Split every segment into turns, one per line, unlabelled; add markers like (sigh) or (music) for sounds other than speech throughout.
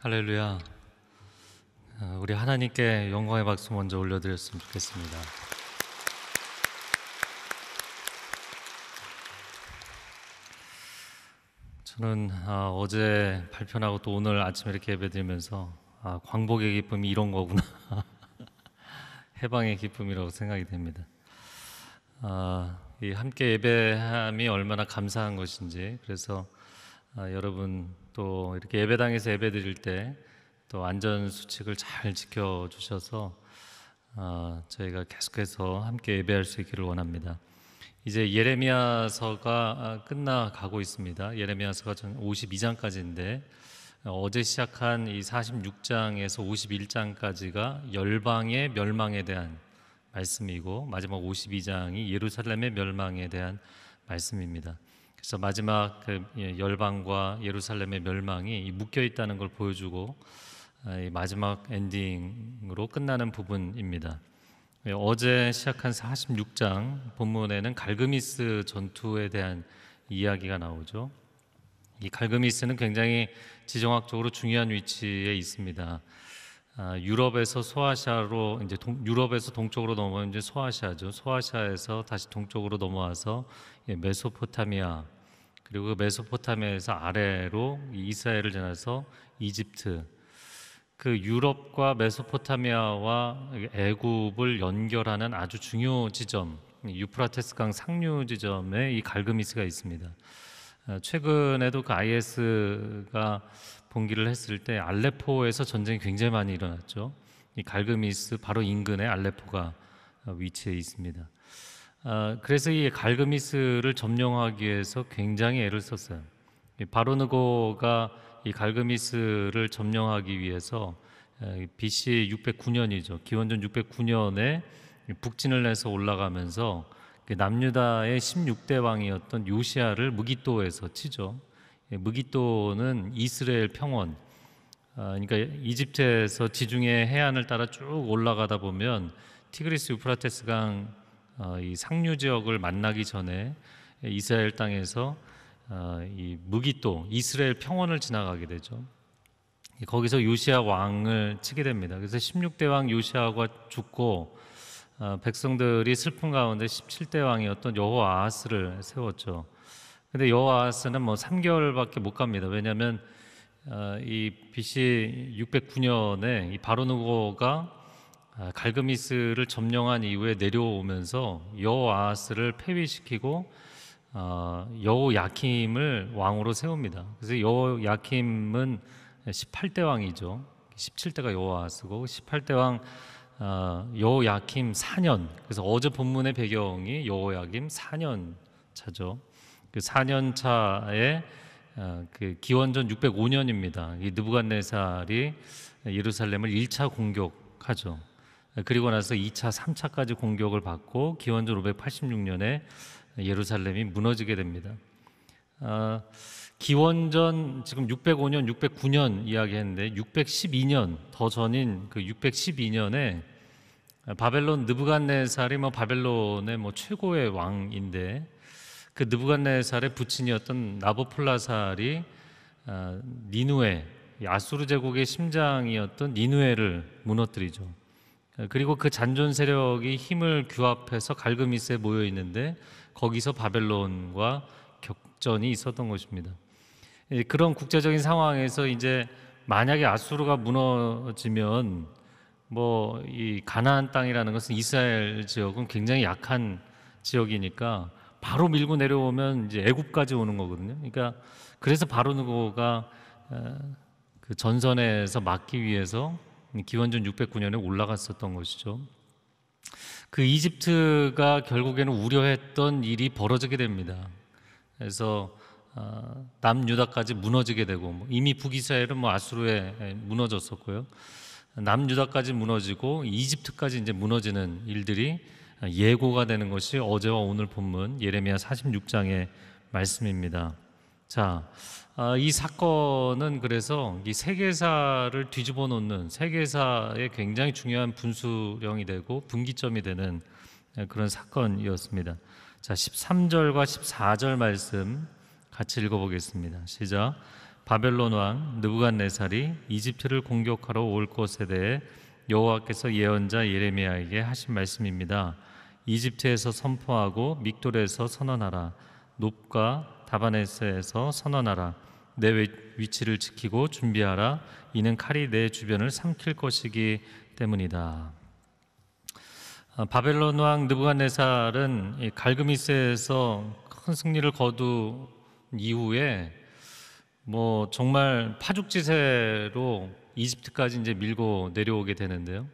할렐루야. 어, 우리 하나님께 영광의 박수 먼저 올려드렸으면 좋겠습니다. 저는 아, 어제 발표하고 또 오늘 아침에 이렇게 예배드리면서 아, 광복의 기쁨이 이런 거구나 (laughs) 해방의 기쁨이라고 생각이 됩니다. 아, 함께 예배함이 얼마나 감사한 것인지 그래서 아, 여러분 또 이렇게 예배당에서 예배 드릴 때 또 안전 수칙을 잘 지켜 주셔서 아, 저희가 계속해서 함께 예배할 수 있기를 원합니다. 이제 예레미야서가 끝나가고 있습니다. 예레미야서가 전 52장까지인데 어제 시작한 이 46장에서 51장까지가 열방의 멸망에 대한 말씀이고 마지막 52장이 예루살렘의 멸망에 대한 말씀입니다. 그래서 마지막 그 예, 열방과 예루살렘의 멸망이 묶여 있다는 걸 보여주고 아, 마지막 엔딩으로 끝나는 부분입니다. 예, 어제 시작한 46장 본문에는 갈그미스 전투에 대한 이야기가 나오죠. 이 갈그미스는 굉장히 지정학적으로 중요한 위치에 있습니다. 아, 유럽에서 소아시아로 이제 동, 유럽에서 동쪽으로 넘어 이제 소아시아죠. 소아시아에서 다시 동쪽으로 넘어와서 예, 메소포타미아 그리고 그 메소포타미아에서 아래로 이스라엘을 지나서 이집트 그 유럽과 메소포타미아와 애굽을 연결하는 아주 중요 지점 유프라테스강 상류 지점에 이 갈그미스가 있습니다. 어, 최근에도 그 IS가 봉기를 했을 때 알레포에서 전쟁이 굉장히 많이 일어났죠. 이 갈그미스 바로 인근에 알레포가 위치해 있습니다. 아, 그래서 이 갈그미스를 점령하기 위해서 굉장히 애를 썼어요. 바로누고가 이 갈그미스를 점령하기 위해서 어, BC 609년이죠. 기원전 609년에 북진을 해서 올라가면서 그 남유다의 16대 왕이었던 요시아를 무기또에서 치죠. 무기또는 이스라엘 평원, 어, 그러니까 이집트에서 지중해 해안을 따라 쭉 올라가다 보면 티그리스 유프라테스 강 어, 이 상류 지역을 만나기 전에 이스라엘 땅에서 어, 이 무기또 이스라엘 평원을 지나가게 되죠. 거기서 요시아 왕을 치게 됩니다. 그래서 16대 왕 요시아가 죽고 어, 백성들이 슬픔 가운데 17대 왕이었던 여호아스를 세웠죠. 근데 여호아스는뭐 3개월밖에 못 갑니다. 왜냐하면 이 BC 609년에 이 바로누고가 아, 갈그미스를 점령한 이후에 내려오면서 여호아스를 폐위시키고 어, 여호야킴을 왕으로 세웁니다. 그래서 여호야킴은 18대 왕이죠. 17대가 여호아스고 18대 왕 어, 여호야킴 4년. 그래서 어제 본문의 배경이 여호야김 4년 차죠. 그 4년 차에 어, 그 기원전 605년입니다. 이 느부갓네살이 예루살렘을 1차 공격하죠. 예, 그리고 나서 2차, 3차까지 공격을 받고 기원전 586년에 예루살렘이 무너지게 됩니다. 아, 기원전 지금 605년, 609년 이야기했는데 612년 더 전인 그 612년에 바벨론 느부갓네살이 뭐 바벨론의 뭐 최고의 왕인데 그 느부갓네살의 부친이었던 나보폴라살이 아, 니누에 아수르 제국의 심장이었던 니누에를 무너뜨리죠. 예, 그리고 그 잔존 세력이 힘을 규합해서 갈그미스에 모여 있는데 거기서 바벨론과 격전이 있었던 것입니다. 그런 국제적인 상황에서 이제 만약에 아수르가 무너지면 뭐 이 가나안 땅이라는 것은 이스라엘 지역은 굉장히 약한 지역이니까 바로 밀고 내려오면 이제 애굽까지 오는 거거든요. 그러니까 그래서 바로 누구가 어, 그 전선에서 막기 위해서 기원전 609년에 올라갔었던 것이죠. 그 이집트가 결국에는 우려했던 일이 벌어지게 됩니다. 그래서 아, 남유다까지 무너지게 되고 뭐 이미 북이스라엘은 뭐 아수르에 무너졌었고요. 남유다까지 무너지고 이집트까지 이제 무너지는 일들이 예고가 되는 것이 어제와 오늘 본문 예레미야 46장의 말씀입니다. 자, 아, 이 사건은 그래서 이 세계사를 뒤집어 놓는 세계사의 굉장히 중요한 분수령이 되고 분기점이 되는 예, 그런 사건이었습니다. 자, 13절과 14절 말씀 같이 읽어보겠습니다. 시작. 바벨론 왕 느부갓네살이 이집트를 공격하러 올 것에 대해 여호와께서 예언자 예레미야에게 하신 말씀입니다. 이집트에서 선포하고 믹돌에서 선언하라. 높과 다바네스에서 선언하라. 내 위치를 지키고 준비하라 이는 칼이 내 주변을 삼킬 것이기 때문이다. 아, 바벨론 왕 느부갓네살은 갈그미스에서 큰 승리를 거둔 이후에 뭐 정말 파죽지세로 이집트까지 이제 밀고 내려오게 되는데요.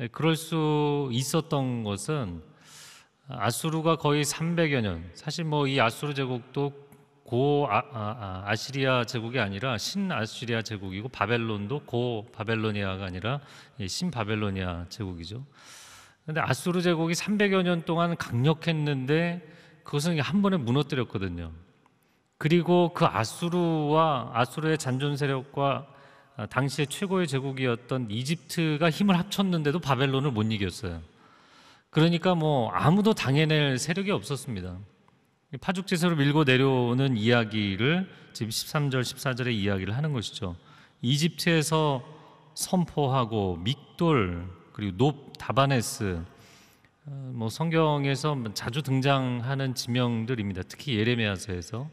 예, 그럴 수 있었던 것은 아수르가 거의 300여 년, 사실 뭐 이 아수르 제국도 고 아, 아, 아 시리아 제국이 아니라 신아시리아 제국이고 바벨론도 고 바벨로니아가 아니라 신바벨로니아 제국이죠. 근데 아수르 제국이 300여 년 동안 강력했는데 그것은 한 번에 무너뜨렸거든요. 그리고 그 아수르와 아수르의 잔존 세력과 아, 당시의 최고의 제국이었던 이집트가 힘을 합쳤는데도 바벨론을 못 이겼어요. 그러니까 뭐 아무도 당해낼 세력이 없었습니다. 파죽지세로 밀고 내려오는 이야기를 지금 13절, 14절의 이야기를 하는 것이죠. 이집트에서 선포하고 믹돌 그리고 높 다바네스 어, 뭐 성경에서 자주 등장하는 지명들입니다. 특히 예레미야서에서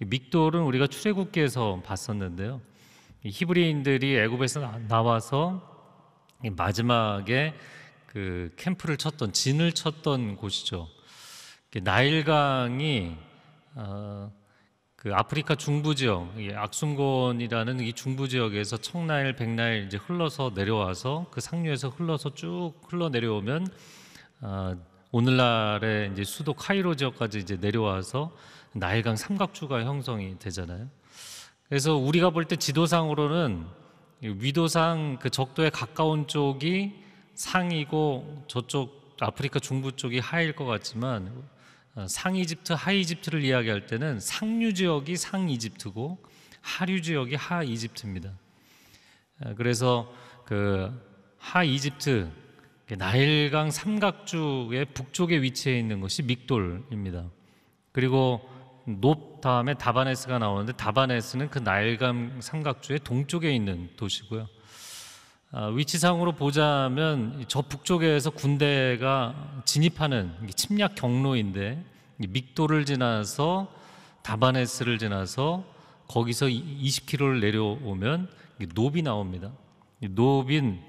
믹돌은 우리가 출애굽기에서 봤었는데요. 히브리인들이 애굽에서 나와서 마지막에 그 캠프를 쳤던 진을 쳤던 곳이죠. 나일강이 어, 그 아프리카 중부 지역, 악순곤이라는 이 중부 지역에서 청나일, 백나일 이제 흘러서 내려와서 그 상류에서 흘러서 쭉 흘러 내려오면 어, 오늘날의 이제 수도 카이로 지역까지 이제 내려와서 나일강 삼각주가 형성이 되잖아요. 그래서 우리가 볼 때 지도상으로는 위도상 그 적도에 가까운 쪽이 상이고 저쪽 아프리카 중부 쪽이 하일 것 같지만 어, 상이집트, 하이집트를 이야기할 때는 상류 지역이 상이집트고 하류 지역이 하이집트입니다. 어, 그래서 그 하이집트 그 나일강 삼각주의 북쪽에 위치해 있는 것이 믹돌입니다. 그리고 높 다음에 다바네스가 나오는데 다바네스는 그 나일강 삼각주의 동쪽에 있는 도시고요. 아, 위치상으로 보자면 저 북쪽에서 군대가 진입하는 침략 경로인데 믹도를 지나서 다바네스를 지나서 거기서 20km를 내려오면 노비 나옵니다. 노빈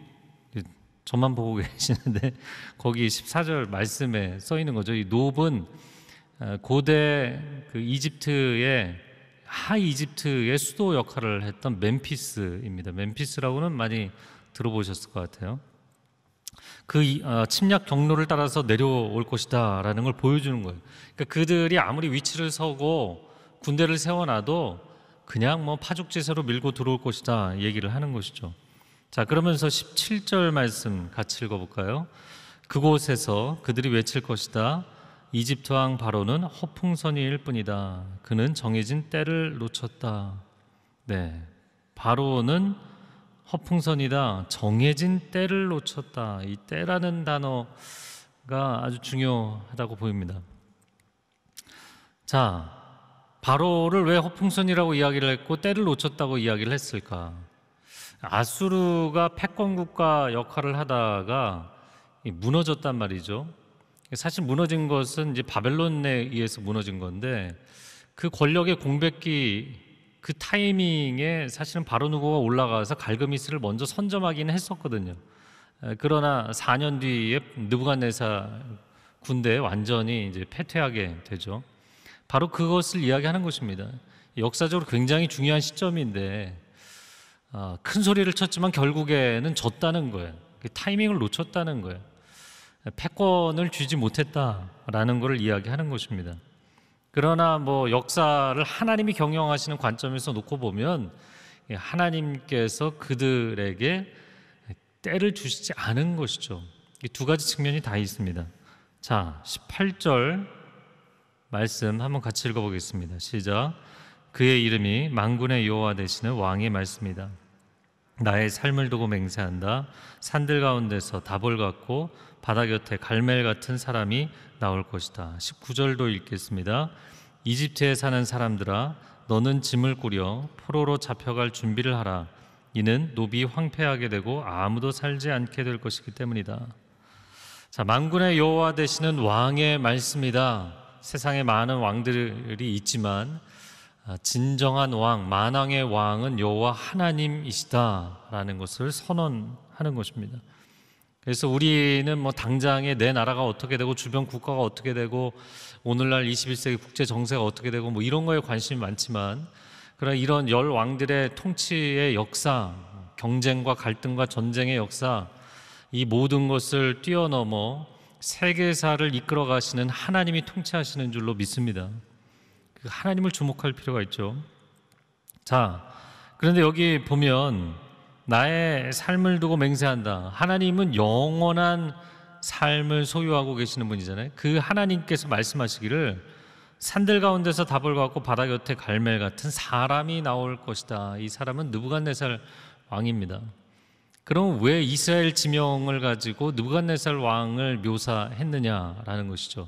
저만 보고 (laughs) 계시는데 거기 14절 말씀에 써 있는 거죠. 이 노브는 아, 고대 그 이집트의 하 이집트의 수도 역할을 했던 멤피스입니다. 멤피스라고는 많이 들어보셨을 것 같아요. 그 아, 침략 경로를 따라서 내려올 것이다라는 걸 보여주는 거예요. 그러니까 그들이 아무리 위치를 서고 군대를 세워놔도 그냥 뭐 파죽지세로 밀고 들어올 것이다 얘기를 하는 것이죠. 자 그러면서 17절 말씀 같이 읽어볼까요? 그곳에서 그들이 외칠 것이다. 이집트 왕 바로는 허풍선이일 뿐이다. 그는 정해진 때를 놓쳤다. 네, 바로는 허풍선이다. 정해진 때를 놓쳤다. 이 때라는 단어가 아주 중요하다고 보입니다. 자, 바로를 왜 허풍선이라고 이야기를 했고 때를 놓쳤다고 이야기를 했을까? 아수르가 패권 국가 역할을 하다가 무너졌단 말이죠. 사실 무너진 것은 이제 바벨론에 의해서 무너진 건데 그 권력의 공백기 그 타이밍에 사실은 바로 누구가 올라가서 갈그미스를 먼저 선점하기는 했었거든요. 그러나 4년 뒤에 느부갓네살 군대에 완전히 이제 패퇴하게 되죠. 바로 그것을 이야기하는 것입니다. 역사적으로 굉장히 중요한 시점인데 아, 큰 소리를 쳤지만 결국에는 졌다는 거예요. 그 타이밍을 놓쳤다는 거예요. 패권을 쥐지 못했다라는 것을 이야기하는 것입니다. 그러나 뭐 역사를 하나님이 경영하시는 관점에서 놓고 보면 예, 하나님께서 그들에게 때를 주시지 않은 것이죠. 이두 가지 측면이 다 있습니다. 자, 18절 말씀 한번 같이 읽어보겠습니다. 시작. 그의 이름이 만군의 여호와 되시는 왕의 말씀이다. 나의 삶을 두고 맹세한다. 산들 가운데서 다볼 같고 바다 곁에 갈멜 같은 사람이 나올 것이다. 19절도 읽겠습니다. 이집트에 사는 사람들아 너는 짐을 꾸려 포로로 잡혀갈 준비를 하라. 이는 노비 황폐하게 되고 아무도 살지 않게 될 것이기 때문이다. 자, 만군의 여호와 되시는 왕의 말씀이다. 세상에 많은 왕들이 있지만 아, 진정한 왕, 만왕의 왕은 여호와 하나님이시다라는 것을 선언하는 것입니다. 그래서 우리는 뭐 당장에 내 나라가 어떻게 되고 주변 국가가 어떻게 되고 오늘날 21세기 국제 정세가 어떻게 되고 뭐 이런 거에 관심이 많지만 그런 이런 열 왕들의 통치의 역사, 경쟁과 갈등과 전쟁의 역사 이 모든 것을 뛰어넘어 세계사를 이끌어 가시는 하나님이 통치하시는 줄로 믿습니다. 그 하나님을 주목할 필요가 있죠. 자, 그런데 여기 보면 나의 삶을 두고 맹세한다. 하나님은 영원한 삶을 소유하고 계시는 분이잖아요. 그 하나님께서 말씀하시기를 산들 가운데서 답을 갖고 바다 곁에 갈멜 같은 사람이 나올 것이다. 이 사람은 느부갓네살 왕입니다. 그럼 왜 이스라엘 지명을 가지고 느부갓네살 왕을 묘사했느냐라는 것이죠.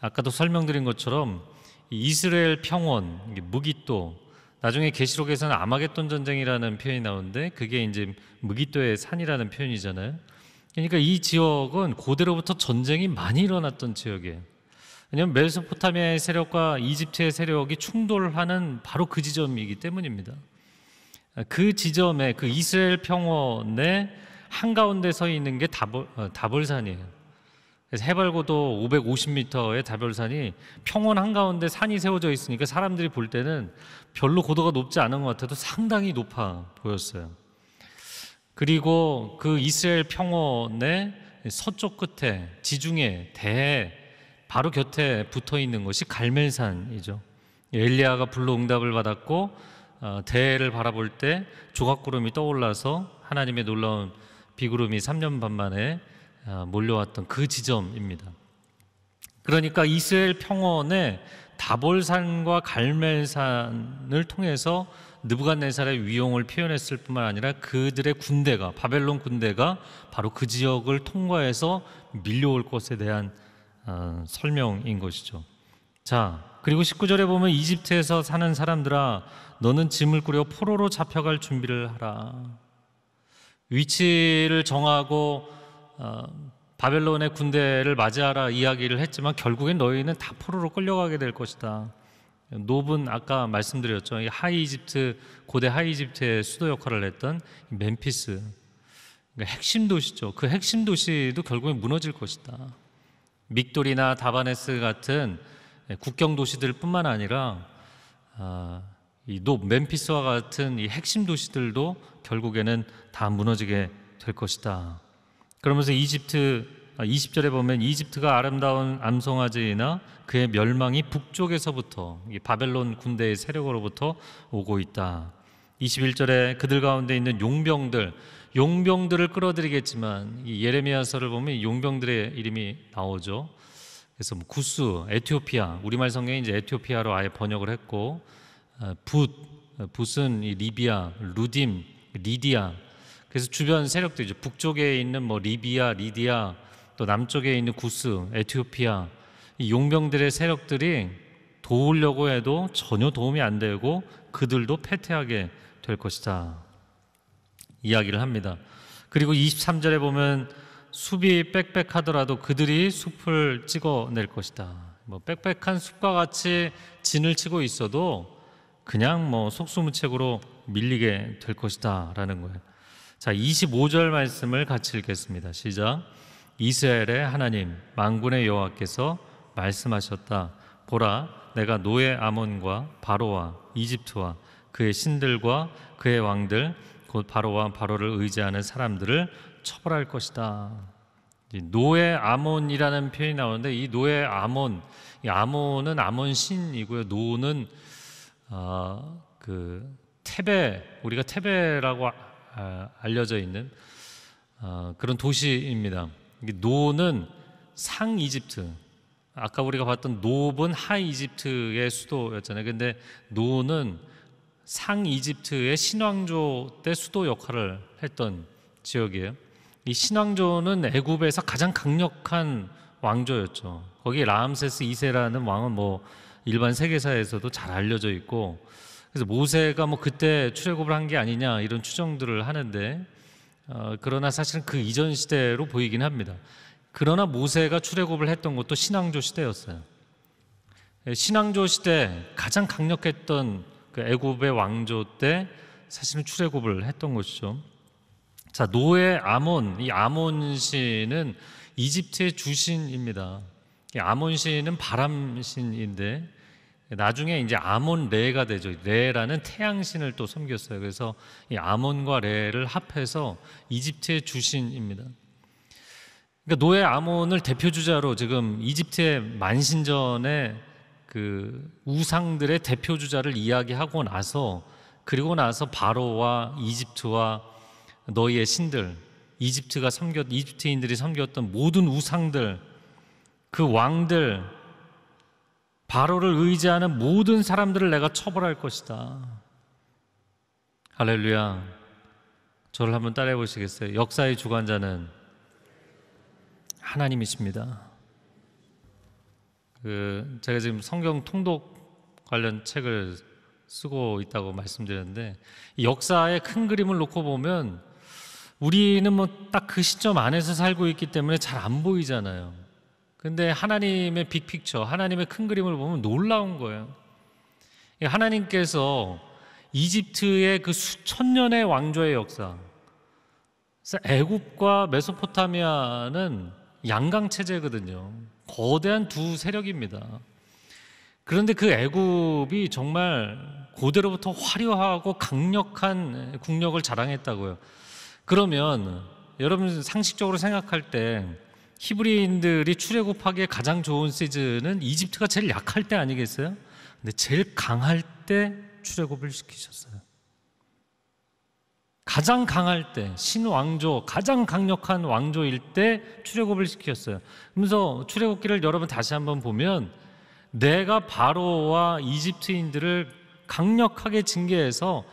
아까도 설명드린 것처럼 이스라엘 평원, 무기또, 나중에 계시록에서는 아마겟돈 전쟁이라는 표현이 나오는데 그게 이제 무기또의 산이라는 표현이잖아요. 그러니까 이 지역은 고대로부터 전쟁이 많이 일어났던 지역이에요. 왜냐하면 메소포타미아의 세력과 이집트의 세력이 충돌하는 바로 그 지점이기 때문입니다. 그 지점에 그 이스라엘 평원의 한가운데 서 있는 게 다볼, 어, 다볼산이에요. 그래서 해발고도 550m의 자별산이 평원 한가운데 산이 세워져 있으니까 사람들이 볼 때는 별로 고도가 높지 않은 것 같아도 상당히 높아 보였어요. 그리고 그 이스라엘 평원의 서쪽 끝에 지중해 대 바로 곁에 붙어 있는 것이 갈멜산이죠. 엘리야가 불로 응답을 받았고 어, 대를 바라볼 때 조각구름이 떠올라서 하나님의 놀라운 비구름이 3년 반 만에 아, 몰려왔던 그 지점입니다. 그러니까 이스라엘 평원에 다볼산과 갈멜산을 통해서 느부갓네살의 위용을 표현했을 뿐만 아니라 그들의 군대가 바벨론 군대가 바로 그 지역을 통과해서 밀려올 것에 대한 어, 설명인 것이죠. 자, 그리고 19절에 보면 이집트에서 사는 사람들아 너는 짐을 꾸려 포로로 잡혀갈 준비를 하라. 위치를 정하고 어, 바벨론의 군대를 맞이하라 이야기를 했지만 결국엔 너희는 다 포로로 끌려가게 될 것이다. 노분 아까 말씀드렸죠. 하이집트 고대 하이집트의 수도 역할을 했던 멤피스 그러니까 핵심 도시죠. 그 핵심 도시도 결국엔 무너질 것이다. 믹돌이나 다바네스 같은 국경 도시들뿐만 아니라 아, 이노 멤피스와 같은 이 핵심 도시들도 결국에는 다 무너지게 될 것이다. 그러면서 이집트 20절에 아, 보면 이집트가 아름다운 암송아지나 그의 멸망이 북쪽에서부터 바벨론 군대의 세력으로부터 오고 있다. 21절에 그들 가운데 있는 용병들, 용병들을 끌어들이겠지만 이 예레미야서를 보면 용병들의 이름이 나오죠. 그래서 뭐 구스, 에티오피아, 우리말 성경에 이제 에티오피아로 아예 번역을 했고 어, 붓, 붓은 리비아, 루딤, 리디아 그래서 주변 세력들 이제 북쪽에 있는 뭐 리비아, 리디아, 또 남쪽에 있는 구스, 에티오피아 이 용병들의 세력들이 도우려고 해도 전혀 도움이 안 되고 그들도 패퇴하게 될 것이다. 이야기를 합니다. 그리고 23절에 보면 숲이 빽빽하더라도 그들이 숲을 찍어낼 것이다. 뭐 빽빽한 숲과 같이 진을 치고 있어도 그냥 뭐 속수무책으로 밀리게 될 것이다라는 거예요. 자, 25절 말씀을 같이 읽겠습니다. 시작. 이스라엘의 하나님 만군의 여호와께서 말씀하셨다. 보라, 내가 노예 아몬과 바로와 이집트와 그의 신들과 그의 왕들 곧 바로와 바로를 의지하는 사람들을 처벌할 것이다. 노예 아몬이라는 표현이 나오는데 이 노예 아몬, 이 아몬은 아몬 신이고요. 노는 어, 그 테베 우리가 테베라고 아, 알려져 있는 어, 그런 도시입니다. 노는 상 이집트. 아까 우리가 봤던 노은 하 이집트의 수도였잖아요. 근데 노는 상 이집트의 신왕조 때 수도 역할을 했던 지역이에요. 이 신왕조는 애굽에서 가장 강력한 왕조였죠. 거기 라암세스 2세라는 왕은 뭐 일반 세계사에서도 잘 알려져 있고 그래서 모세가 뭐 그때 출애굽을 한 게 아니냐 이런 추정들을 하는데 어, 그러나 사실은 그 이전 시대로 보이긴 합니다. 그러나 모세가 출애굽을 했던 것도 신앙조 시대였어요. 예, 신앙조 시대 가장 강력했던 그 애굽의 왕조 때 사실은 출애굽을 했던 것이죠. 자 노예 아몬 이 아몬 신은 이집트의 주신입니다. 이 아몬 신은 바람 신인데 나중에 이제 아몬 레가 되죠. 레라는 태양신을 또 섬겼어요. 그래서 이 아몬과 레를 합해서 이집트의 주신입니다. 그러니까 노예 아몬을 대표 주자로 지금 이집트의 만신전에 그 우상들의 대표 주자를 이야기하고 나서 그리고 나서 바로와 이집트와 너희의 신들 이집트가 섬겼 이집트인들이 섬겼던 모든 우상들 그 왕들 바로를 의지하는 모든 사람들을 내가 처벌할 것이다. 할렐루야. 저를 한번 따라해 보시겠어요? 역사의 주관자는 하나님이십니다. 그 제가 지금 성경 통독 관련 책을 쓰고 있다고 말씀드렸는데 역사의 큰 그림을 놓고 보면 우리는 뭐 딱 그 시점 안에서 살고 있기 때문에 잘 안 보이잖아요. 근데 하나님의 빅픽처, 하나님의 큰 그림을 보면 놀라운 거예요. 하나님께서 이집트의 그 수천 년의 왕조의 역사, 애굽과 메소포타미아는 양강 체제거든요. 거대한 두 세력입니다. 그런데 그 애굽이 정말 고대로부터 화려하고 강력한 국력을 자랑했다고요. 그러면 여러분 상식적으로 생각할 때 히브리인들이 출애굽하기에 가장 좋은 시즌은 이집트가 제일 약할 때 아니겠어요? 근데 제일 강할 때 출애굽을 시키셨어요. 가장 강할 때 신왕조 가장 강력한 왕조일 때 출애굽을 시켰어요. 그러서 출애굽기를 여러분 다시 한번 보면 내가 바로와 이집트인들을 강력하게 징계해서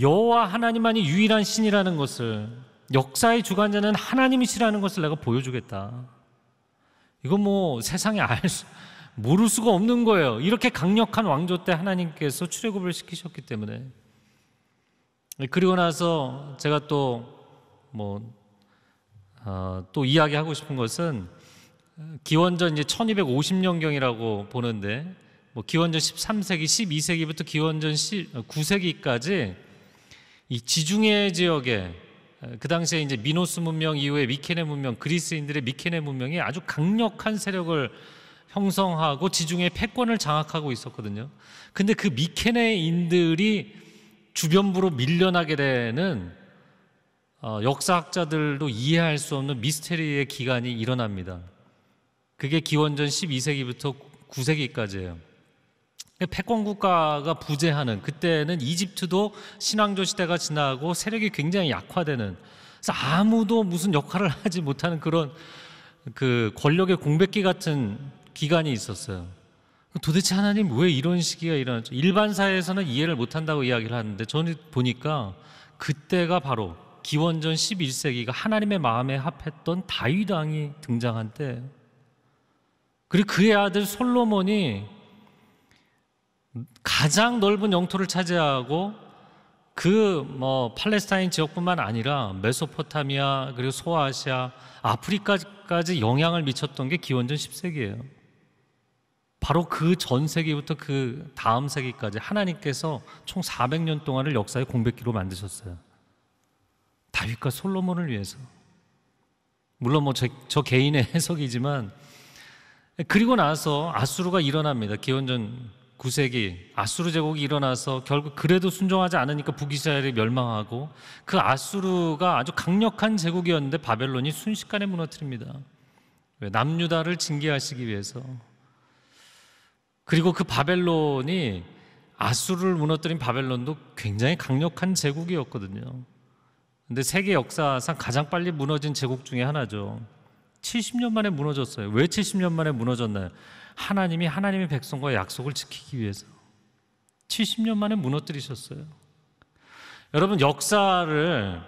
여호와 하나님만이 유일한 신이라는 것을 역사의 주관자는 하나님이시라는 것을 내가 보여주겠다. 이건 뭐 세상에 알 수, 모를 수가 없는 거예요. 이렇게 강력한 왕조 때 하나님께서 출애굽을 시키셨기 때문에. 그리고 나서 제가 또 뭐또 어, 이야기하고 싶은 것은 기원전 이제 1250년경이라고 보는데 뭐 기원전 13세기, 12세기부터 기원전 9세기까지 이 지중해 지역에 어, 그 당시에 이제 미노스 문명 이후에 미케네 문명, 그리스인들의 미케네 문명이 아주 강력한 세력을 형성하고 지중해 패권을 장악하고 있었거든요. 근데 그 미케네인들이 주변부로 밀려나게 되는 어, 역사학자들도 이해할 수 없는 미스테리의 기간이 일어납니다. 그게 기원전 12세기부터 9세기까지예요. 패권 국가가 부재하는 그때는 이집트도 신왕조 시대가 지나고 세력이 굉장히 약화되는 그래서 아무도 무슨 역할을 (laughs) 하지 못하는 그런 그 권력의 공백기 같은 기간이 있었어요. 도대체 하나님 왜 이런 시기가 일어났죠? 일반 사회에서는 이해를 못한다고 이야기를 하는데 저는 보니까 그때가 바로 기원전 11세기가 하나님의 마음에 합했던 다윗 왕이 등장한 때. 그리고 그의 아들 솔로몬이 가장 넓은 영토를 차지하고 그 뭐 팔레스타인 지역뿐만 아니라 메소포타미아 그리고 소아시아 아프리카까지 영향을 미쳤던 게 기원전 10세기예요. 바로 그 전 세기부터 그 다음 세기까지 하나님께서 총 400년 동안을 역사의 공백기로 만드셨어요. 다윗과 솔로몬을 위해서. 물론 뭐 저 개인의 해석이지만 그리고 나서 아수르가 일어납니다. 기원전 9세기 아수르 제국이 일어나서 결국 그래도 순종하지 않으니까 북이스라엘이 멸망하고 그 아수르가 아주 강력한 제국이었는데 바벨론이 순식간에 무너뜨립니다. 남유다를 징계하시기 위해서. 그리고 그 바벨론이 아수르를 무너뜨린 바벨론도 굉장히 강력한 제국이었거든요. 근데 세계 역사상 가장 빨리 무너진 제국 중에 하나죠. 70년 만에 무너졌어요. 왜 70년 만에 무너졌나요? 하나님이 하나님의 백성과 약속을 지키기 위해서 70년 만에 무너뜨리셨어요. 여러분 역사를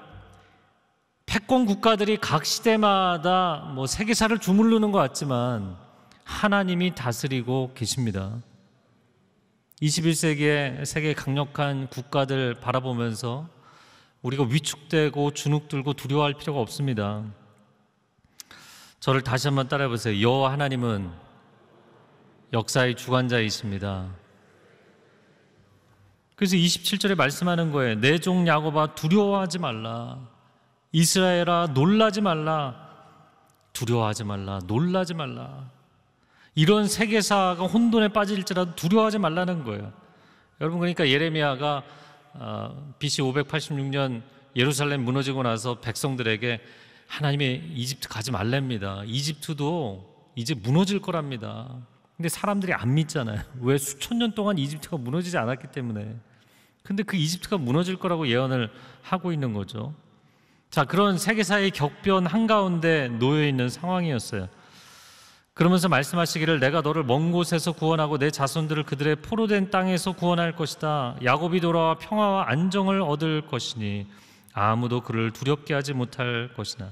패권 국가들이 각 시대마다 뭐 세계사를 주무르는 것 같지만 하나님이 다스리고 계십니다. 21세기의 세계 강력한 국가들 바라보면서 우리가 위축되고 주눅들고 두려워할 필요가 없습니다. 저를 다시 한번 따라해 보세요. 여호와 하나님은 역사의 주관자이십니다. 그래서 27절에 말씀하는 거예요. 내종 야곱아 두려워하지 말라. 이스라엘아 놀라지 말라. 두려워하지 말라. 놀라지 말라. 이런 세계사가 혼돈에 빠질지라도 두려워하지 말라는 거예요. 여러분 그러니까 예레미야가 어, BC 586년 예루살렘 무너지고 나서 백성들에게 하나님의 이집트 가지 말랍니다. 이집트도 이제 무너질 거랍니다. 근데 사람들이 안 믿잖아요. (laughs) 왜 수천 년 동안 이집트가 무너지지 않았기 때문에. 근데 그 이집트가 무너질 거라고 예언을 하고 있는 거죠. 자, 그런 세계사의 격변 한가운데 놓여 있는 상황이었어요. 그러면서 말씀하시기를 내가 너를 먼 곳에서 구원하고 내 자손들을 그들의 포로된 땅에서 구원할 것이다. 야곱이 돌아와 평화와 안정을 얻을 것이니 아무도 그를 두렵게 하지 못할 것이나.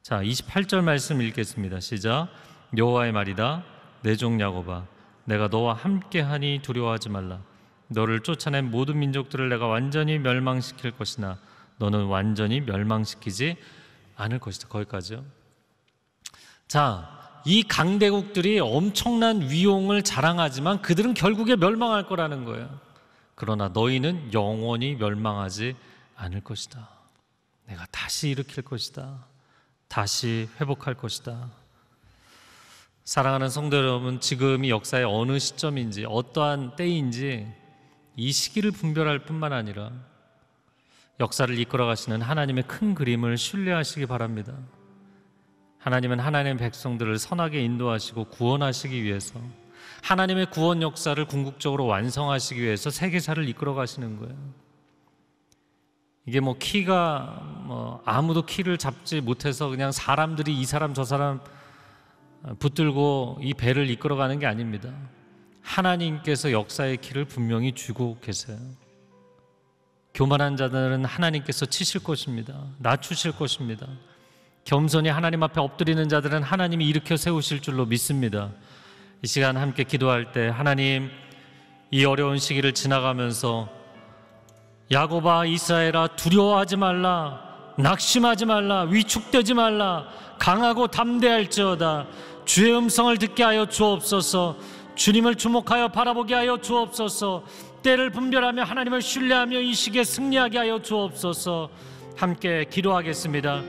자, 28절 말씀 읽겠습니다. 시작. 여호와의 말이다. 내종 야곱아 내가 너와 함께하니 두려워하지 말라 너를 쫓아낸 모든 민족들을 내가 완전히 멸망시킬 것이나 너는 완전히 멸망시키지 않을 것이다 거기까지요 자이 강대국들이 엄청난 위용을 자랑하지만 그들은 결국에 멸망할 거라는 거예요 그러나 너희는 영원히 멸망하지 않을 것이다 내가 다시 일으킬 것이다 다시 회복할 것이다 사랑하는 성도 여러분, 지금이 역사의 어느 시점인지, 어떠한 때인지 이 시기를 분별할 뿐만 아니라 역사를 이끌어 가시는 하나님의 큰 그림을 신뢰하시기 바랍니다. 하나님은 하나님의 백성들을 선하게 인도하시고 구원하시기 위해서 하나님의 구원 역사를 궁극적으로 완성하시기 위해서 세계사를 이끌어 가시는 거예요. 이게 뭐 키가 뭐 아무도 키를 잡지 못해서 그냥 사람들이 이 사람 저 사람 붙들고 이 배를 이끌어가는 게 아닙니다. 하나님께서 역사의 키를 분명히 주고 계세요. 교만한 자들은 하나님께서 치실 것입니다. 낮추실 것입니다. 겸손히 하나님 앞에 엎드리는 자들은 하나님이 일으켜 세우실 줄로 믿습니다. 이 시간 함께 기도할 때 하나님 이 어려운 시기를 지나가면서 야고바 이스라엘아 두려워하지 말라 낙심하지 말라 위축되지 말라 강하고 담대할지어다 주의 음성을 듣게 하여 주옵소서. 주님을 주목하여 바라보게 하여 주옵소서. 때를 분별하며 하나님을 신뢰하며 이 시기에 승리하게 하여 주옵소서. 함께 기도하겠습니다.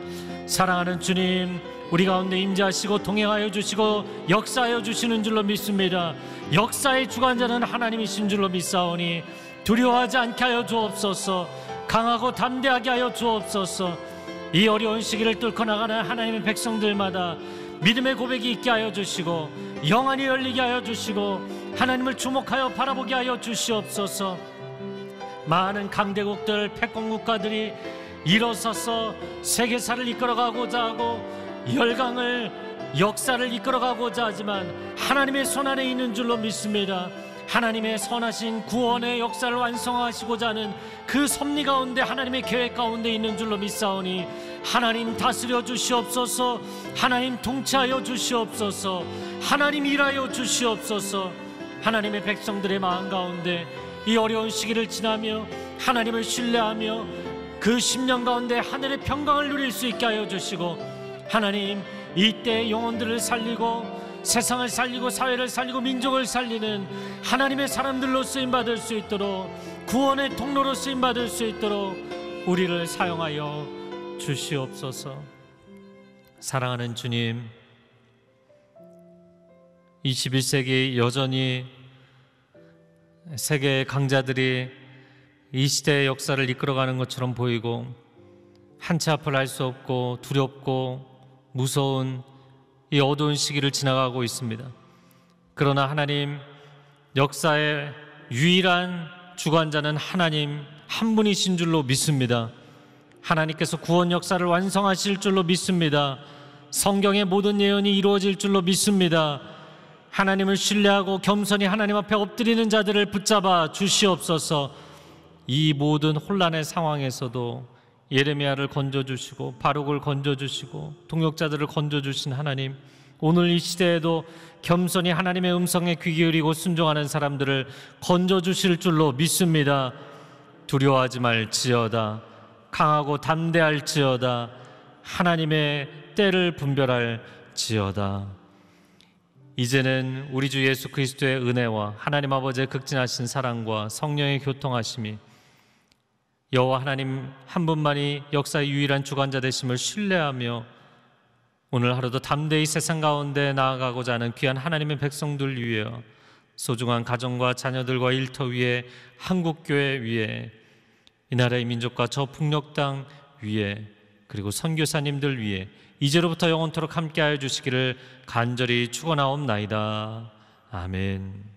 사랑하는 주님, 우리 가운데 임자하시고 동행하여 주시고 역사하여 주시는 줄로 믿습니다. 역사의 주관자는 하나님이신 줄로 믿사오니 두려워하지 않게 하여 주옵소서. 강하고 담대하게 하여 주옵소서. 이 어려운 시기를 뚫고 나가는 하나님의 백성들마다 믿음의 고백이 있게 하여 주시고 영안이 열리게 하여 주시고 하나님을 주목하여 바라보게 하여 주시옵소서 많은 강대국들 패권국가들이 일어서서 세계사를 이끌어가고자 하고 열강을 역사를 이끌어가고자 하지만 하나님의 손 안에 있는 줄로 믿습니다 하나님의 선하신 구원의 역사를 완성하시고자 하는 그 섭리 가운데 하나님의 계획 가운데 있는 줄로 믿사오니 하나님 다스려 주시옵소서 하나님 통치하여 주시옵소서 하나님 일하여 주시옵소서 하나님의 백성들의 마음 가운데 이 어려운 시기를 지나며 하나님을 신뢰하며 그 10년 가운데 하늘의 평강을 누릴 수 있게 하여 주시고 하나님 이때 영혼들을 살리고 세상을 살리고 사회를 살리고 민족을 살리는 하나님의 사람들로 쓰임 받을 수 있도록 구원의 통로로 쓰임 받을 수 있도록 우리를 사용하여 주시옵소서. 사랑하는 주님, 21세기 여전히 세계 강자들이 이 시대의 역사를 이끌어가는 것처럼 보이고 한 치 앞을 알 수 없고 두렵고 무서운 이 어두운 시기를 지나가고 있습니다. 그러나 하나님 역사의 유일한 주관자는 하나님 한 분이신 줄로 믿습니다. 하나님께서 구원 역사를 완성하실 줄로 믿습니다. 성경의 모든 예언이 이루어질 줄로 믿습니다. 하나님을 신뢰하고 겸손히 하나님 앞에 엎드리는 자들을 붙잡아 주시옵소서. 이 모든 혼란의 상황에서도 예레미야를 건져주시고 바룩을 건져주시고 동역자들을 건져주신 하나님 오늘 이 시대에도 겸손히 하나님의 음성에 귀 기울이고 순종하는 사람들을 건져주실 줄로 믿습니다 두려워하지 말지어다 강하고 담대할지어다 하나님의 때를 분별할지어다 이제는 우리 주 예수 그리스도의 은혜와 하나님 아버지의 극진하신 사랑과 성령의 교통하심이 여호와 하나님 한 분만이 역사의 유일한 주관자 되심을 신뢰하며 오늘 하루도 담대히 세상 가운데 나아가고자 하는 귀한 하나님의 백성들 위에 소중한 가정과 자녀들과 일터 위에 한국 교회 위에 이 나라의 민족과 저북력땅 위에 그리고 선교사님들 위에 이제로부터 영원토록 함께하여 주시기를 간절히 축원하옵나이다. 아멘.